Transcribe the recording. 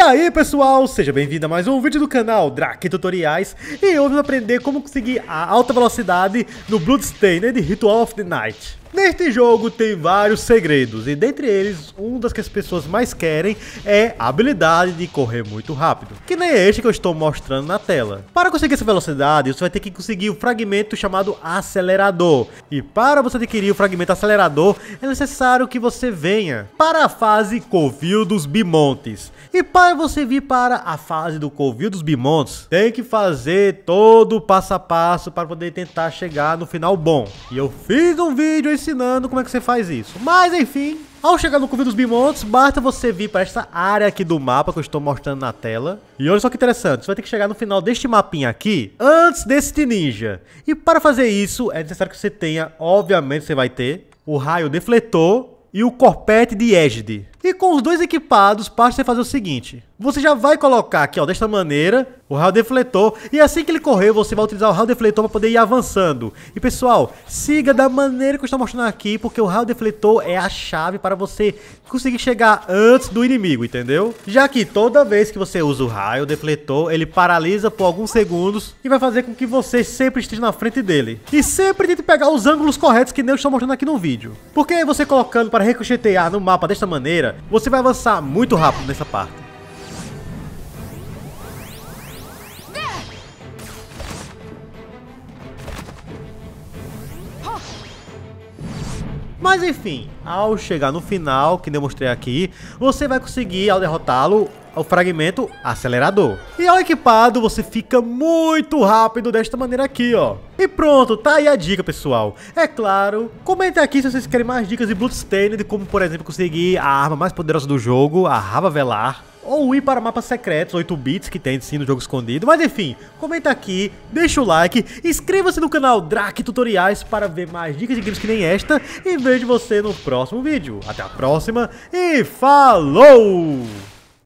E aí pessoal, seja bem-vindo a mais um vídeo do canal Drake Tutoriais E hoje vamos aprender como conseguir a alta velocidade no Bloodstained Ritual of the Night Neste jogo tem vários segredos e dentre eles, um das que as pessoas mais querem é a habilidade de correr muito rápido, que nem este que eu estou mostrando na tela. Para conseguir essa velocidade, você vai ter que conseguir o fragmento chamado acelerador. E para você adquirir o fragmento acelerador, é necessário que você venha para a fase Covil dos Bimontes. E para você vir para a fase do Covil dos Bimontes, tem que fazer todo o passo a passo para poder tentar chegar no final bom. E eu fiz um vídeo ensinando como é que você faz isso. Mas enfim, ao chegar no Covil dos Bimontes, basta você vir para essa área aqui do mapa que eu estou mostrando na tela. E olha só que interessante, você vai ter que chegar no final deste mapinha aqui, antes deste ninja. E para fazer isso, é necessário que você tenha, obviamente você vai ter, o raio defletor e o corpete de Égide. E com os dois equipados, basta você fazer o seguinte. Você já vai colocar aqui, ó, desta maneira, o raio defletor. E assim que ele correr, você vai utilizar o raio defletor para poder ir avançando. E pessoal, siga da maneira que eu estou mostrando aqui, porque o raio defletor é a chave para você conseguir chegar antes do inimigo, entendeu? Já que toda vez que você usa o raio defletor, ele paralisa por alguns segundos e vai fazer com que você sempre esteja na frente dele. E sempre tente pegar os ângulos corretos que eu estou mostrando aqui no vídeo. Porque você colocando para ricochetear no mapa desta maneira, você vai avançar muito rápido nessa parte. Mas enfim, ao chegar no final, que eu mostrei aqui, você vai conseguir, ao derrotá-lo, o fragmento acelerador. E ao equipado, você fica muito rápido desta maneira aqui, ó. E pronto, tá aí a dica, pessoal. É claro, comente aqui se vocês querem mais dicas de Bloodstained, como, por exemplo, conseguir a arma mais poderosa do jogo, a Rava Velar ou ir para mapas secretos 8 bits que tem sim no jogo escondido. Mas enfim, comenta aqui, deixa o like, inscreva-se no canal Drac Tutoriais para ver mais dicas de games que nem esta e vejo você no próximo vídeo. Até a próxima e falou!